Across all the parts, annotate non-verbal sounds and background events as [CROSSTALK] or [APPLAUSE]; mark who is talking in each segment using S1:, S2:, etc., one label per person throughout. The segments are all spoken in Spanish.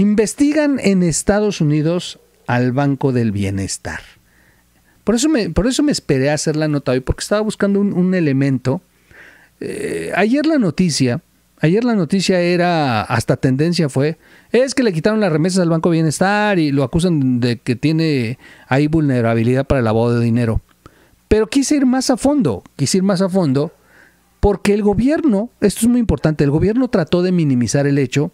S1: Investigan en Estados Unidos al Banco del Bienestar. Por eso me, por eso me esperé a hacer la nota hoy, porque estaba buscando un, elemento. Eh, ayer la noticia, ayer la noticia era, hasta tendencia fue, es que le quitaron las remesas al Banco Bienestar y lo acusan de que tiene ahí vulnerabilidad para el lavado de dinero. Pero quise ir más a fondo, quise ir más a fondo, porque el gobierno, esto es muy importante, el gobierno trató de minimizar el hecho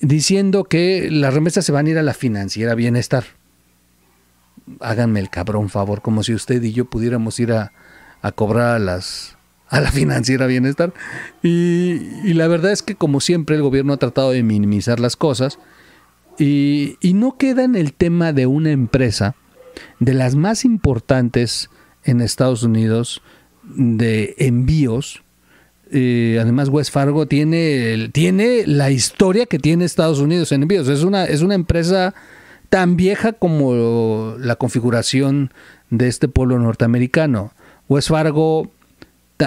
S1: diciendo que las remesas se van a ir a la financiera bienestar. Háganme el cabrón favor, como si usted y yo pudiéramos ir a, cobrar a las a la financiera bienestar. Y, la verdad es que como siempre el gobierno ha tratado de minimizar las cosas y no queda en el tema de una empresa de las más importantes en Estados Unidos de envíos eh, además West Fargo tiene, tiene la historia que tiene Estados Unidos en envíos. Es una, es una empresa tan vieja como la configuración de este pueblo norteamericano. West Fargo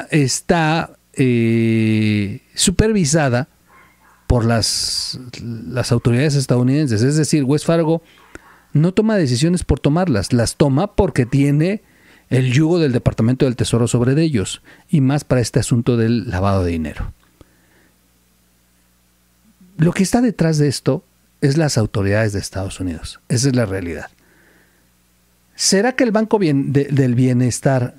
S1: está eh, supervisada por las, las autoridades estadounidenses. Es decir, West Fargo no toma decisiones por tomarlas, las toma porque tiene el yugo del Departamento del Tesoro sobre ellos, y más para este asunto del lavado de dinero. Lo que está detrás de esto es las autoridades de Estados Unidos. Esa es la realidad. ¿Será que el Banco del Bienestar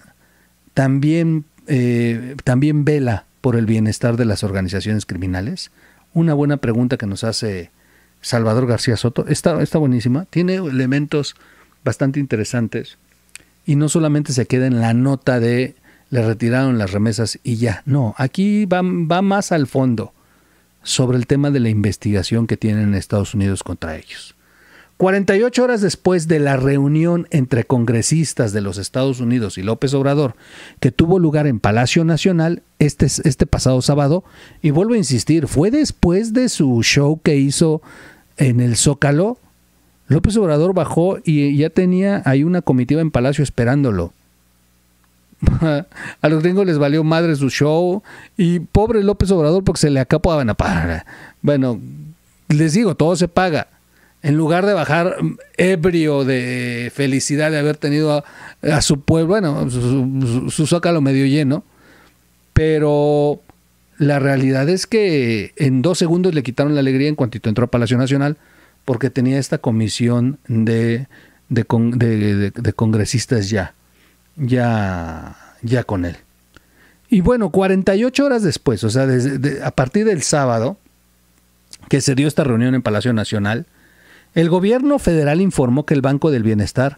S1: también, eh, también vela por el bienestar de las organizaciones criminales? Una buena pregunta que nos hace Salvador García Soto. Está, está buenísima. Tiene elementos bastante interesantes y no solamente se queda en la nota de le retiraron las remesas y ya. No, aquí va, va más al fondo sobre el tema de la investigación que tienen Estados Unidos contra ellos. 48 horas después de la reunión entre congresistas de los Estados Unidos y López Obrador, que tuvo lugar en Palacio Nacional este, este pasado sábado, y vuelvo a insistir, fue después de su show que hizo en el Zócalo, López Obrador bajó y ya tenía ahí una comitiva en Palacio esperándolo. [LAUGHS] a los gringos les valió madre su show y pobre López Obrador porque se le acapodaban. a pagar. Bueno, les digo, todo se paga. En lugar de bajar mm, ebrio de felicidad de haber tenido a, su pueblo, bueno, su, su zócalo medio lleno, pero la realidad es que en dos segundos le quitaron la alegría en cuanto entró a Palacio Nacional porque tenía esta comisión de, congresistas ya, ya, ya con él. Y bueno, 48 horas después, o sea, a partir del sábado que se dio esta reunión en Palacio Nacional, el gobierno federal informó que el Banco del Bienestar,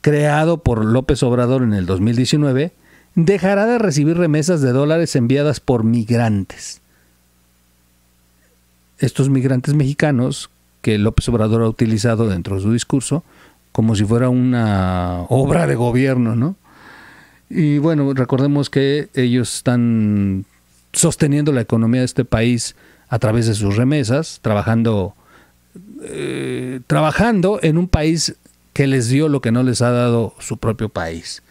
S1: creado por López Obrador en el 2019, dejará de recibir remesas de dólares enviadas por migrantes. Estos migrantes mexicanos que López Obrador ha utilizado dentro de su discurso como si fuera una obra de gobierno, ¿no? Y bueno, recordemos que ellos están sosteniendo la economía de este país a través de sus remesas, trabajando, eh, trabajando en un país que les dio lo que no les ha dado su propio país.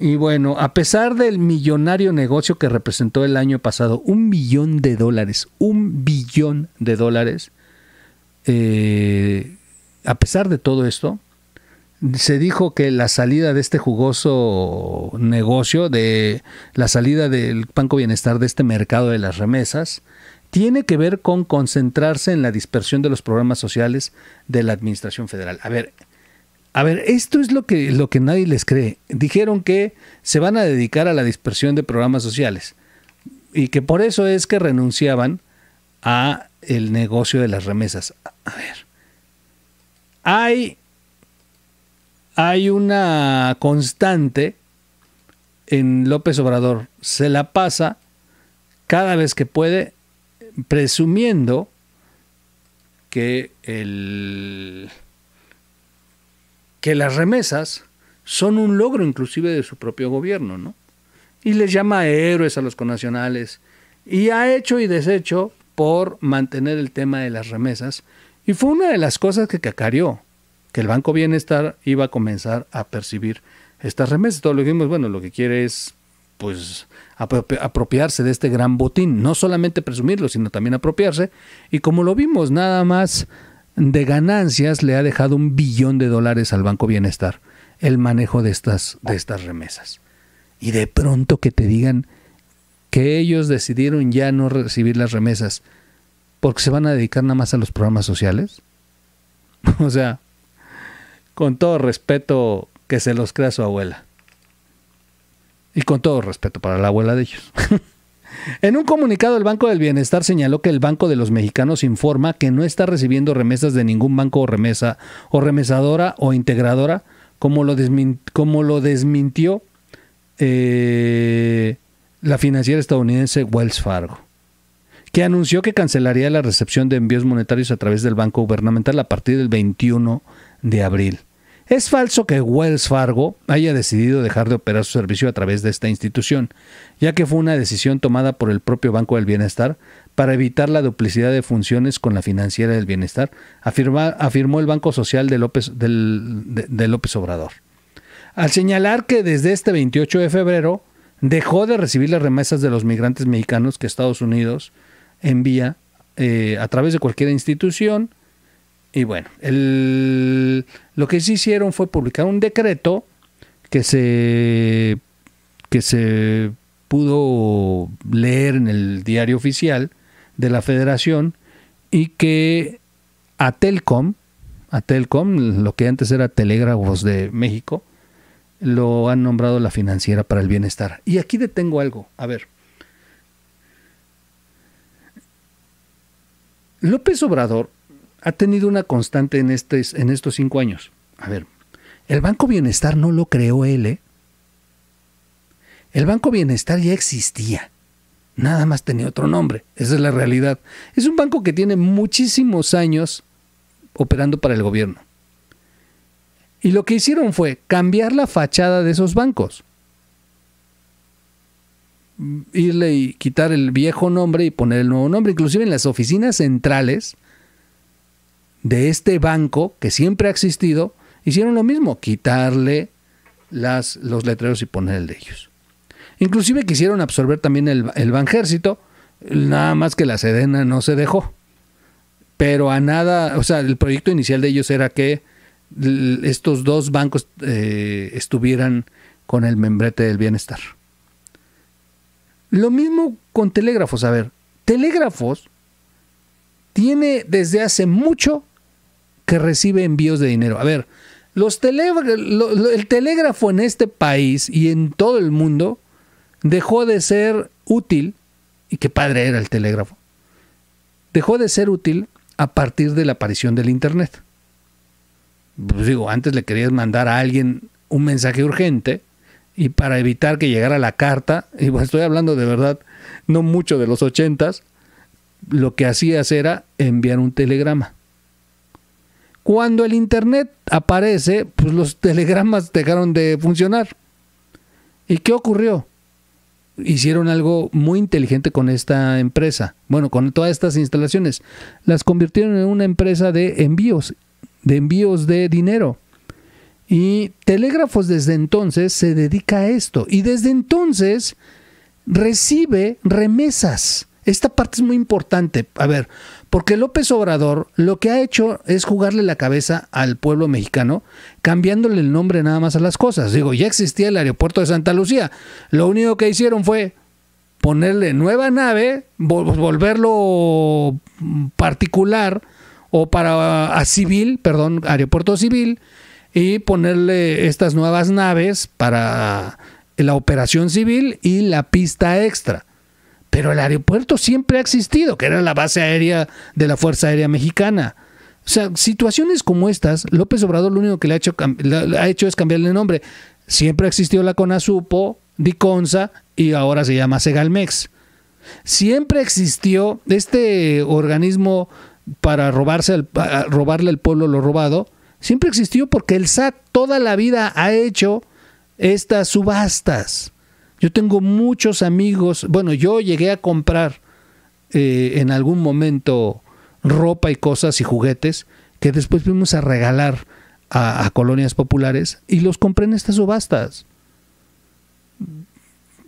S1: Y bueno, a pesar del millonario negocio que representó el año pasado, un billón de dólares, un billón de dólares, eh, a pesar de todo esto, se dijo que la salida de este jugoso negocio, de la salida del Banco Bienestar de este mercado de las remesas, tiene que ver con concentrarse en la dispersión de los programas sociales de la Administración Federal. A ver, a ver, esto es lo que, lo que nadie les cree. Dijeron que se van a dedicar a la dispersión de programas sociales y que por eso es que renunciaban a el negocio de las remesas. A ver. Hay, hay una constante en López Obrador. Se la pasa cada vez que puede presumiendo que el que las remesas son un logro inclusive de su propio gobierno, ¿no? Y les llama héroes a los conacionales y ha hecho y deshecho por mantener el tema de las remesas y fue una de las cosas que cacareó, que el Banco Bienestar iba a comenzar a percibir estas remesas. Todos lo dijimos, bueno, lo que quiere es pues apropiarse de este gran botín, no solamente presumirlo, sino también apropiarse. Y como lo vimos, nada más de ganancias le ha dejado un billón de dólares al Banco Bienestar el manejo de estas, de estas remesas. Y de pronto que te digan que ellos decidieron ya no recibir las remesas porque se van a dedicar nada más a los programas sociales? [LAUGHS] O sea, con todo respeto que se los crea su abuela. Y con todo respeto para la abuela de ellos. [LAUGHS] en un comunicado, el Banco del Bienestar señaló que el Banco de los Mexicanos informa que no está recibiendo remesas de ningún banco o remesa, o remesadora o integradora, como lo, como lo desmintió eh, la financiera estadounidense Wells Fargo, que anunció que cancelaría la recepción de envíos monetarios a través del banco gubernamental a partir del 21 de abril. Es falso que Wells Fargo haya decidido dejar de operar su servicio a través de esta institución, ya que fue una decisión tomada por el propio Banco del Bienestar para evitar la duplicidad de funciones con la financiera del bienestar, afirmó el Banco Social de López, de López Obrador. Al señalar que desde este 28 de febrero, dejó de recibir las remesas de los migrantes mexicanos que Estados Unidos envía eh, a través de cualquier institución. Y bueno, lo que se hicieron fue publicar un decreto que se, que se pudo leer en el diario oficial de la federación y que a Telcom, a Telcom, lo que antes era Telégrafos de México, lo han nombrado la financiera para el bienestar. Y aquí detengo algo. A ver. López Obrador ha tenido una constante en, este, en estos cinco años. A ver, el Banco Bienestar no lo creó él. ¿eh? El Banco Bienestar ya existía. Nada más tenía otro nombre. Esa es la realidad. Es un banco que tiene muchísimos años operando para el gobierno. Y lo que hicieron fue cambiar la fachada de esos bancos. Mm, irle y quitar el viejo nombre y poner el nuevo nombre. Inclusive en las oficinas centrales de este banco, que siempre ha existido, hicieron lo mismo, quitarle las, los letreros y poner el de ellos. Inclusive quisieron absorber también el, el Banjército, nada más que la Sedena no se dejó. Pero a nada, o sea, el proyecto inicial de ellos era que estos dos bancos eh, estuvieran con el membrete del bienestar. Lo mismo con telégrafos. A ver, telégrafos tiene desde hace mucho que recibe envíos de dinero. A ver, los el telégrafo en este país y en todo el mundo dejó de ser útil, y qué padre era el telégrafo, dejó de ser útil a partir de la aparición del Internet. Pues digo, antes le querías mandar a alguien un mensaje urgente y para evitar que llegara la carta, y pues, estoy hablando de verdad, no mucho de los ochentas, lo que hacías era enviar un telegrama. Cuando el Internet aparece, pues los telegramas dejaron de funcionar. ¿Y qué ocurrió? Hicieron algo muy inteligente con esta empresa, bueno, con todas estas instalaciones. Las convirtieron en una empresa de envíos de envíos de dinero. Y Telégrafos desde entonces se dedica a esto y desde entonces recibe remesas. Esta parte es muy importante. A ver, porque López Obrador lo que ha hecho es jugarle la cabeza al pueblo mexicano, cambiándole el nombre nada más a las cosas. Digo, ya existía el aeropuerto de Santa Lucía. Lo único que hicieron fue ponerle nueva nave, volverlo particular, o para a civil, perdón, aeropuerto civil, y ponerle estas nuevas naves para la operación civil y la pista extra. Pero el aeropuerto siempre ha existido, que era la base aérea de la Fuerza Aérea Mexicana. O sea, situaciones como estas, López Obrador lo único que le ha hecho, ha hecho es cambiarle el nombre. Siempre existió la CONASUPO, DICONSA y ahora se llama Segalmex. Siempre existió este organismo para robarse el, robarle al pueblo lo robado, siempre existió porque el SAT toda la vida ha hecho estas subastas. Yo tengo muchos amigos, bueno, yo llegué a comprar eh, en algún momento ropa y cosas y juguetes que después fuimos a regalar a, a colonias populares y los compré en estas subastas.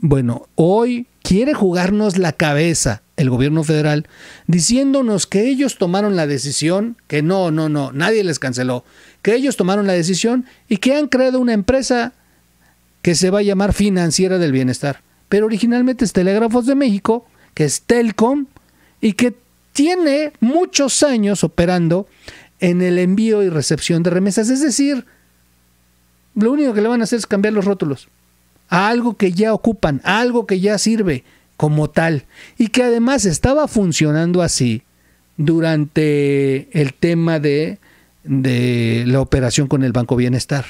S1: Bueno, hoy quiere jugarnos la cabeza el gobierno federal, diciéndonos que ellos tomaron la decisión, que no, no, no, nadie les canceló, que ellos tomaron la decisión y que han creado una empresa que se va a llamar Financiera del Bienestar. Pero originalmente es Telégrafos de México, que es Telcom, y que tiene muchos años operando en el envío y recepción de remesas. Es decir, lo único que le van a hacer es cambiar los rótulos a algo que ya ocupan, a algo que ya sirve, como tal y que además estaba funcionando así durante el tema de, la operación con el Banco Bienestar.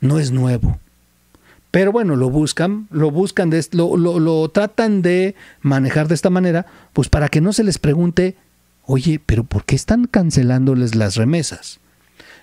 S1: No es nuevo. Pero bueno, lo buscan, lo buscan, lo, tratan de manejar de esta manera, pues para que no se les pregunte, oye, pero ¿por qué están cancelándoles las remesas?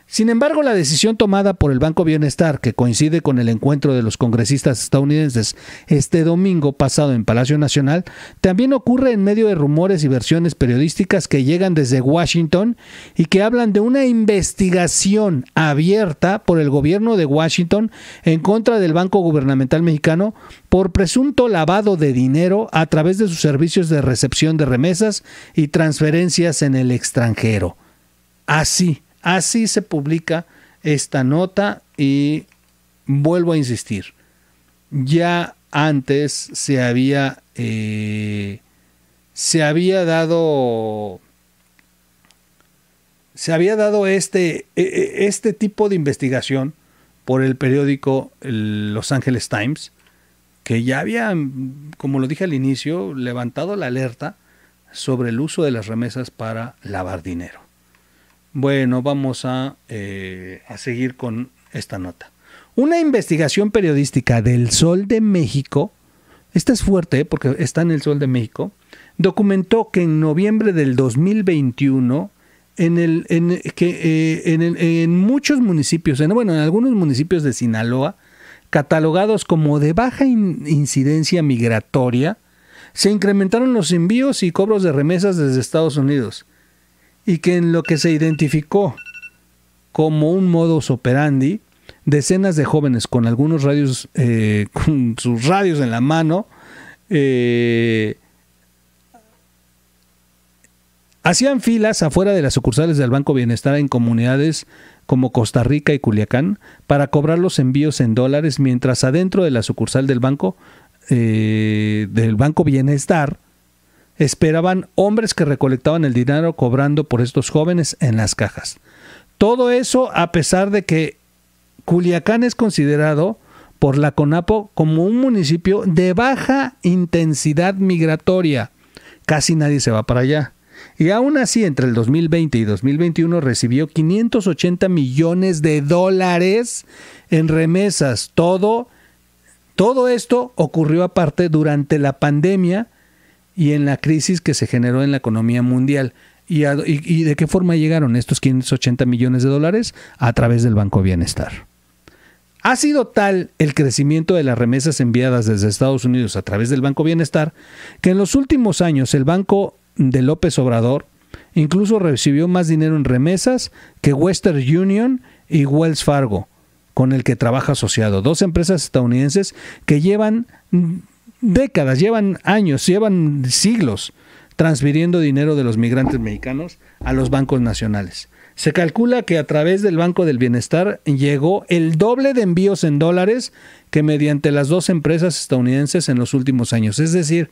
S1: Sin embargo, la decisión tomada por el Banco Bienestar, que coincide con el encuentro de los congresistas estadounidenses este domingo pasado en Palacio Nacional, también ocurre en medio de rumores y versiones periodísticas que llegan desde Washington y que hablan de una investigación abierta por el gobierno de Washington en contra del Banco Gubernamental Mexicano por presunto lavado de dinero a través de sus servicios de recepción de remesas y transferencias en el extranjero. Así, Así se publica esta nota y vuelvo a insistir, ya antes se había, eh, se había dado se había dado este, e, e, este, tipo de investigación por el periódico Los Angeles Times, que ya había, como lo dije al inicio, levantado la alerta sobre el uso de las remesas para lavar dinero. Bueno, vamos a, eh, a seguir con esta nota. Una investigación periodística del Sol de México, esta es fuerte eh, porque está en el Sol de México, documentó que en noviembre del 2021 en, el, en, que, eh, en, muchos municipios, bueno, en algunos municipios de Sinaloa, catalogados como de baja incidencia migratoria, se incrementaron los envíos y cobros de remesas desde Estados Unidos y que en lo que se identificó como un modus operandi, decenas de jóvenes con algunos radios, eh, [LAUGHS] con sus radios en la mano, eh, hacían filas afuera de las sucursales del Banco Bienestar en comunidades como Costa Rica y Culiacán para cobrar los envíos en dólares, mientras adentro de la sucursal del banco eh, del Banco Bienestar esperaban hombres que recolectaban el dinero cobrando por estos jóvenes en las cajas. Todo eso a pesar de que Culiacán es considerado por la CONAPO como un municipio de baja intensidad migratoria. Casi nadie se va para allá. Y aún así, entre el 2020 y 2021 recibió 580 millones de dólares en remesas. Todo, todo esto ocurrió aparte durante la pandemia y en la crisis que se generó en la economía mundial. ¿Y, de qué forma llegaron estos 580 millones de dólares? A través del Banco Bienestar. Ha sido tal el crecimiento de las remesas enviadas desde Estados Unidos a través del Banco Bienestar que en los últimos años el Banco de López Obrador incluso recibió más dinero en remesas que Western Union y Wells Fargo, con el que trabaja asociado, dos empresas estadounidenses que llevan décadas, llevan años, llevan siglos transfiriendo dinero de los migrantes mexicanos a los bancos nacionales. Se calcula que a través del Banco del Bienestar llegó el doble de envíos en dólares que mediante las dos empresas estadounidenses en los últimos años. Es decir,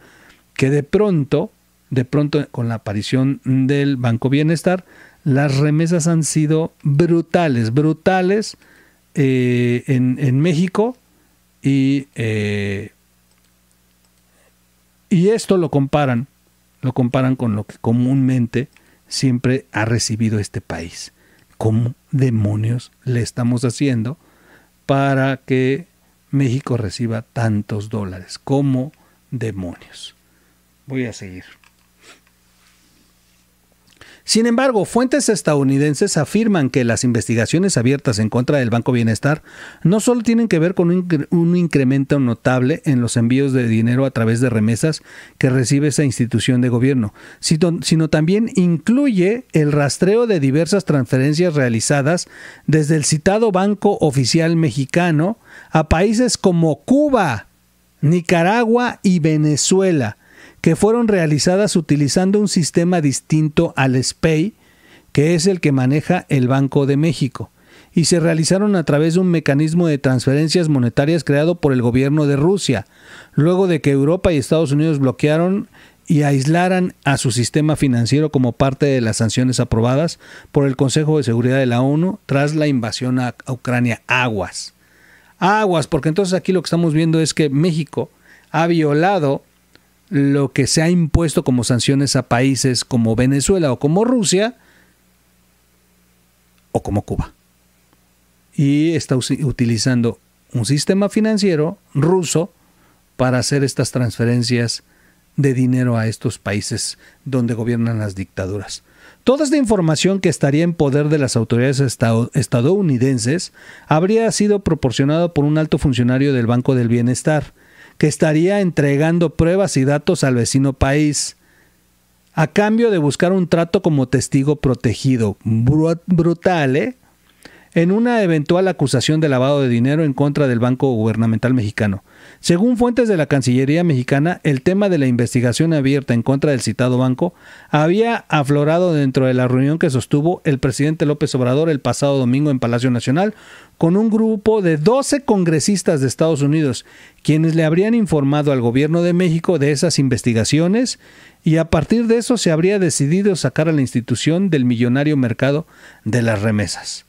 S1: que de pronto, de pronto con la aparición del Banco Bienestar, las remesas han sido brutales, brutales eh, en, México y eh, y esto lo comparan, lo comparan con lo que comúnmente siempre ha recibido este país. ¿Cómo demonios le estamos haciendo para que México reciba tantos dólares? ¿Cómo demonios? Voy a seguir. Sin embargo, fuentes estadounidenses afirman que las investigaciones abiertas en contra del Banco Bienestar no solo tienen que ver con un, incremento notable en los envíos de dinero a través de remesas que recibe esa institución de gobierno, sino también incluye el rastreo de diversas transferencias realizadas desde el citado Banco Oficial Mexicano a países como Cuba, Nicaragua y Venezuela que fueron realizadas utilizando un sistema distinto al SPEI, que es el que maneja el Banco de México, y se realizaron a través de un mecanismo de transferencias monetarias creado por el gobierno de Rusia, luego de que Europa y Estados Unidos bloquearon y aislaran a su sistema financiero como parte de las sanciones aprobadas por el Consejo de Seguridad de la ONU tras la invasión a Ucrania. Aguas. Aguas, porque entonces aquí lo que estamos viendo es que México ha violado lo que se ha impuesto como sanciones a países como Venezuela o como Rusia o como Cuba. Y está utilizando un sistema financiero ruso para hacer estas transferencias de dinero a estos países donde gobiernan las dictaduras. Toda esta información que estaría en poder de las autoridades estadounidenses habría sido proporcionada por un alto funcionario del Banco del Bienestar, que estaría entregando pruebas y datos al vecino país, a cambio de buscar un trato como testigo protegido. brutal, ¿eh? en una eventual acusación de lavado de dinero en contra del Banco Gubernamental Mexicano. Según fuentes de la Cancillería mexicana, el tema de la investigación abierta en contra del citado banco había aflorado dentro de la reunión que sostuvo el presidente López Obrador el pasado domingo en Palacio Nacional con un grupo de 12 congresistas de Estados Unidos, quienes le habrían informado al gobierno de México de esas investigaciones y a partir de eso se habría decidido sacar a la institución del millonario mercado de las remesas.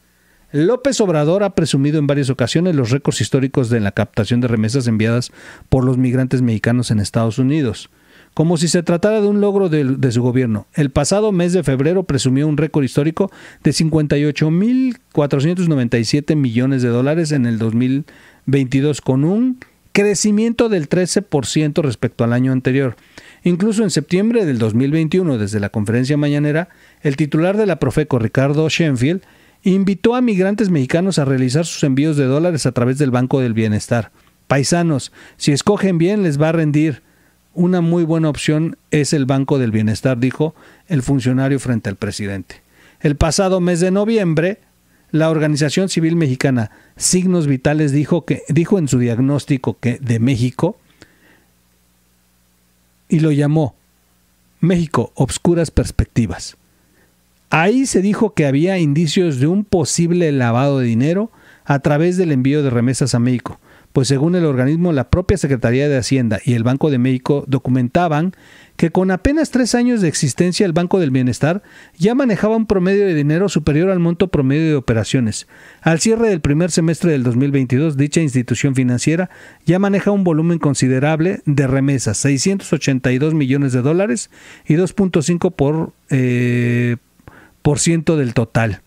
S1: López Obrador ha presumido en varias ocasiones los récords históricos de la captación de remesas enviadas por los migrantes mexicanos en Estados Unidos como si se tratara de un logro de, su gobierno. El pasado mes de febrero presumió un récord histórico de 58.497 millones de dólares en el 2022, con un crecimiento del 13% respecto al año anterior. Incluso en septiembre del 2021, desde la conferencia mañanera, el titular de la Profeco, Ricardo Shenfield invitó a migrantes mexicanos a realizar sus envíos de dólares a través del Banco del Bienestar. Paisanos, si escogen bien les va a rendir. Una muy buena opción es el Banco del Bienestar, dijo el funcionario frente al presidente. El pasado mes de noviembre, la organización civil mexicana Signos Vitales dijo, que, dijo en su diagnóstico que de México y lo llamó México Obscuras Perspectivas. Ahí se dijo que había indicios de un posible lavado de dinero a través del envío de remesas a México, pues según el organismo, la propia Secretaría de Hacienda y el Banco de México documentaban que con apenas tres años de existencia el Banco del Bienestar ya manejaba un promedio de dinero superior al monto promedio de operaciones. Al cierre del primer semestre del 2022, dicha institución financiera ya maneja un volumen considerable de remesas, 682 millones de dólares y 2.5 por... Eh, del total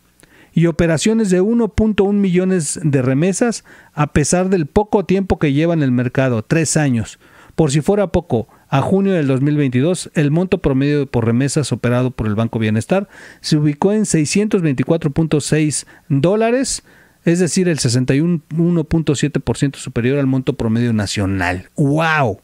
S1: y operaciones de 1.1 millones de remesas a pesar del poco tiempo que lleva en el mercado, tres años. Por si fuera poco, a junio del 2022, el monto promedio por remesas operado por el Banco Bienestar se ubicó en 624.6 dólares, es decir, el 61.7% superior al monto promedio nacional. ¡Wow!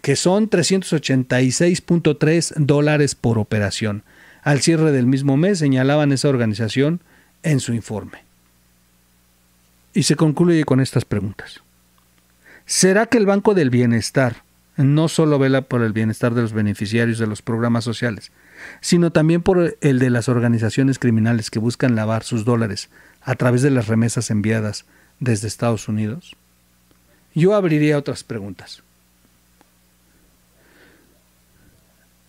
S1: Que son 386.3 dólares por operación al cierre del mismo mes, señalaban esa organización en su informe. Y se concluye con estas preguntas. ¿Será que el Banco del Bienestar no solo vela por el bienestar de los beneficiarios de los programas sociales, sino también por el de las organizaciones criminales que buscan lavar sus dólares a través de las remesas enviadas desde Estados Unidos? Yo abriría otras preguntas.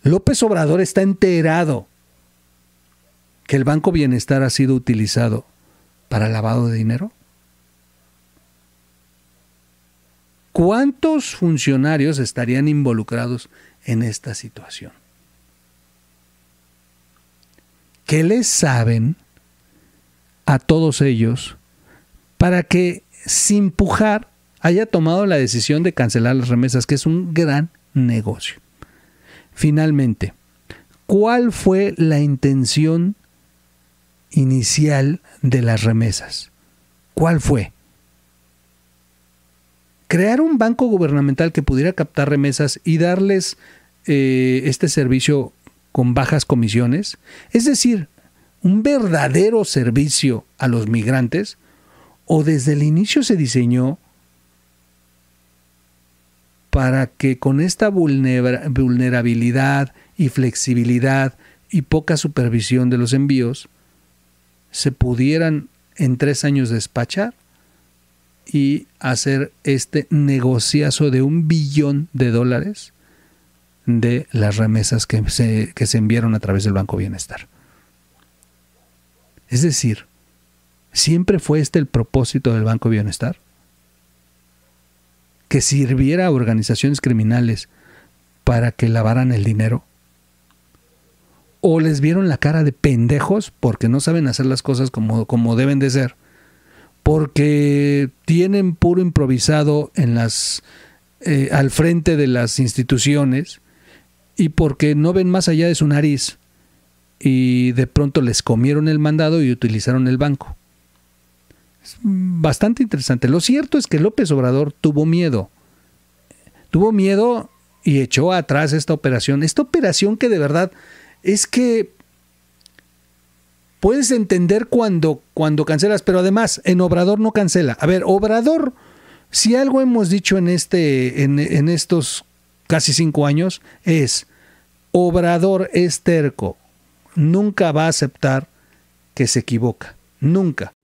S1: López Obrador está enterado que el Banco Bienestar ha sido utilizado para lavado de dinero? ¿Cuántos funcionarios estarían involucrados en esta situación? ¿Qué les saben a todos ellos para que sin pujar haya tomado la decisión de cancelar las remesas, que es un gran negocio? Finalmente, ¿cuál fue la intención inicial de las remesas. ¿Cuál fue? Crear un banco gubernamental que pudiera captar remesas y darles eh, este servicio con bajas comisiones, es decir, un verdadero servicio a los migrantes, o desde el inicio se diseñó para que con esta vulnerabilidad y flexibilidad y poca supervisión de los envíos, se pudieran en tres años despachar y hacer este negociazo de un billón de dólares de las remesas que se, que se enviaron a través del Banco Bienestar. Es decir, ¿siempre fue este el propósito del Banco Bienestar? ¿Que sirviera a organizaciones criminales para que lavaran el dinero? o les vieron la cara de pendejos porque no saben hacer las cosas como, como deben de ser, porque tienen puro improvisado en las, eh, al frente de las instituciones y porque no ven más allá de su nariz y de pronto les comieron el mandado y utilizaron el banco. Es bastante interesante. Lo cierto es que López Obrador tuvo miedo. Tuvo miedo y echó atrás esta operación. Esta operación que de verdad es que puedes entender cuando, cuando cancelas, pero además en Obrador no cancela. A ver, Obrador, si algo hemos dicho en, este, en, en estos casi cinco años, es Obrador es terco, nunca va a aceptar que se equivoca, nunca.